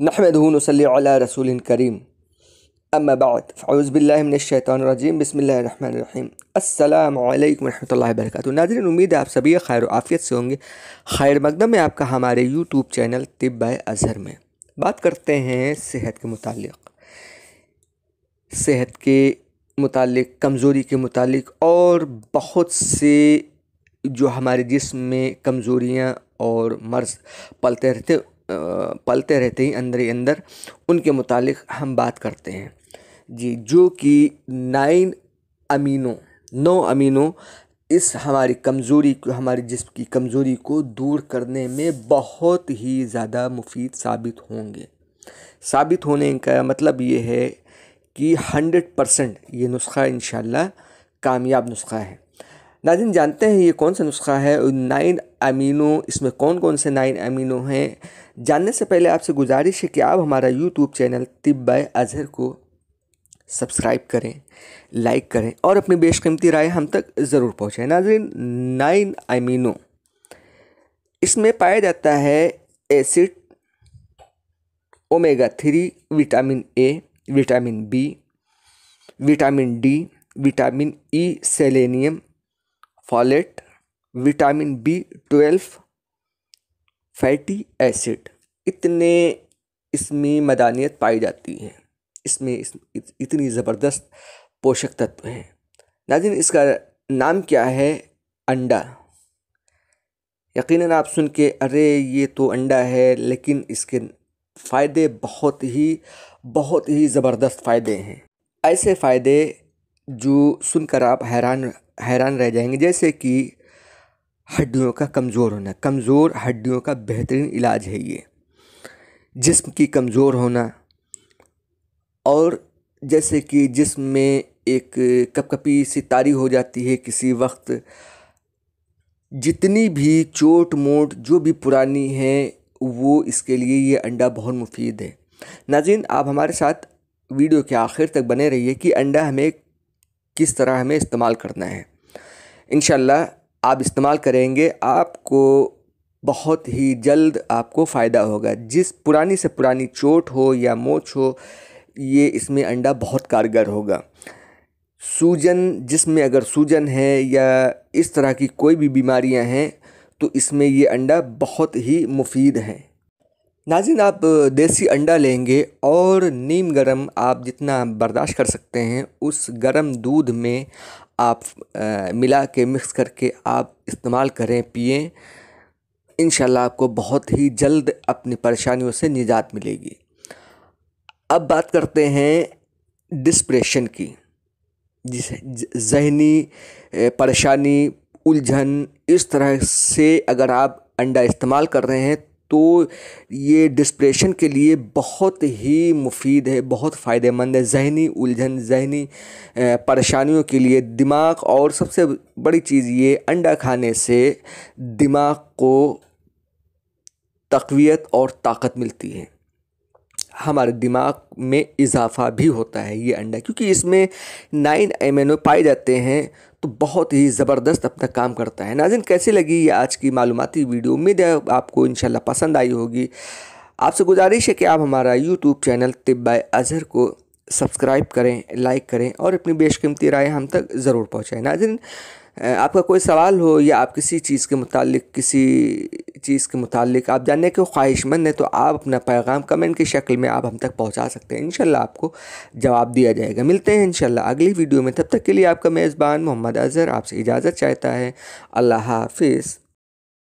नहमद नसली रसूल करीम अम्माबाद फ़ाउज़बिल्लिनशैतरजीम बसमीम अल्लाम वरहमल वर्क नाजरन उम्मीद है आप सभी खैर आफ़ियत से होंगे खैर मकदम में आपका हमारे यूट्यूब चैनल तिब्ब अज़हर में बात करते हैं सेहत के मुतालिक सेहत के मुतालिक कमज़ोरी के मुतालिक और बहुत से जो हमारे जिस्म में कमज़ोरियाँ और मर्ज़ पलते रहते हैं पलते रहते हैं अंदर ही अंदर उनके मुतालिक हम बात करते हैं जी जो कि नाइन अमीनो नौ अमीनो इस हमारी कमज़ोरी को हमारे जिसम की कमज़ोरी को दूर करने में बहुत ही ज़्यादा मुफीद साबित होंगे साबित होने का मतलब ये है कि हंड्रेड परसेंट ये नुस्खा इन कामयाब नुस्खा है नाजिन जानते हैं ये कौन सा नुस्खा है नाइन अमीनो इसमें कौन कौन से नाइन अमीनो हैं जानने से पहले आपसे गुजारिश है कि आप हमारा यूट्यूब चैनल तिब्ब अजहर को सब्सक्राइब करें लाइक करें और अपनी बेशकीमती राय हम तक ज़रूर पहुँचें नाजिन नाइन अमीनो इसमें पाया जाता है acid omega three vitamin A vitamin B vitamin D vitamin E selenium folate vitamin B twelve fatty acid इतने इसमें मदानियत पाई जाती है इसमें इस, इत, इतनी ज़बरदस्त पोषक तत्व हैं नाजिन इसका नाम क्या है अंडा यकीनन आप सुन के अरे ये तो अंडा है लेकिन इसके फ़ायदे बहुत ही बहुत ही ज़बरदस्त फ़ायदे हैं ऐसे फ़ायदे जो सुनकर आप हैरान हैरान रह जाएंगे जैसे कि हड्डियों का कमज़ोर होना कमज़ोर हड्डियों का बेहतरीन इलाज है ये जिस्म की कमज़ोर होना और जैसे कि जिस्म में एक कपकपी सितारी हो जाती है किसी वक्त जितनी भी चोट मोट जो भी पुरानी है वो इसके लिए ये अंडा बहुत मुफीद है नाजिन आप हमारे साथ वीडियो के आखिर तक बने रहिए कि अंडा हमें किस तरह हमें इस्तेमाल करना है इन आप इस्तेमाल करेंगे आपको बहुत ही जल्द आपको फ़ायदा होगा जिस पुरानी से पुरानी चोट हो या मोच हो ये इसमें अंडा बहुत कारगर होगा सूजन जिसमें अगर सूजन है या इस तरह की कोई भी बीमारियां हैं तो इसमें ये अंडा बहुत ही मुफीद हैं नाजिन आप देसी अंडा लेंगे और नीम गरम आप जितना बर्दाश्त कर सकते हैं उस गरम दूध में आप आ, मिला के मिक्स करके आप इस्तेमाल करें पिए इन आपको बहुत ही जल्द अपनी परेशानियों से निजात मिलेगी अब बात करते हैं डिस्प्रेशन की जिसे जहनी परेशानी उलझन इस तरह से अगर आप अंडा इस्तेमाल कर रहे हैं तो ये डिस्प्रेशन के लिए बहुत ही मुफीद है बहुत फ़ायदेमंद है जहनी उलझन जहनी परेशानियों के लिए दिमाग और सबसे बड़ी चीज़ ये अंडा खाने से दिमाग को तकवीत और ताकत मिलती है हमारे दिमाग में इजाफा भी होता है ये अंडा क्योंकि इसमें नाइन ओ पाए जाते हैं तो बहुत ही ज़बरदस्त अपना काम करता है नाजिन कैसे लगी ये आज की मालूमती वीडियो उम्मीद है आपको इन पसंद आई होगी आपसे गुजारिश है कि आप हमारा यूट्यूब चैनल तिब्बा अजहर को सब्सक्राइब करें लाइक करें और अपनी बेशकीमती राय हम तक ज़रूर पहुँचाएँ नाजिन आपका कोई सवाल हो या आप किसी चीज़ के मुतल किसी चीज़ के मुतल आप जानने के ख्वाहिशमंद हैं तो आप अपना पैगाम कमेंट की शक्ल में आप हम तक पहुंचा सकते हैं इन आपको जवाब दिया जाएगा मिलते हैं इन अगली वीडियो में तब तक के लिए आपका मेज़बान मोहम्मद अज़हर आपसे इजाज़त चाहता है अल्लाह हाफिज़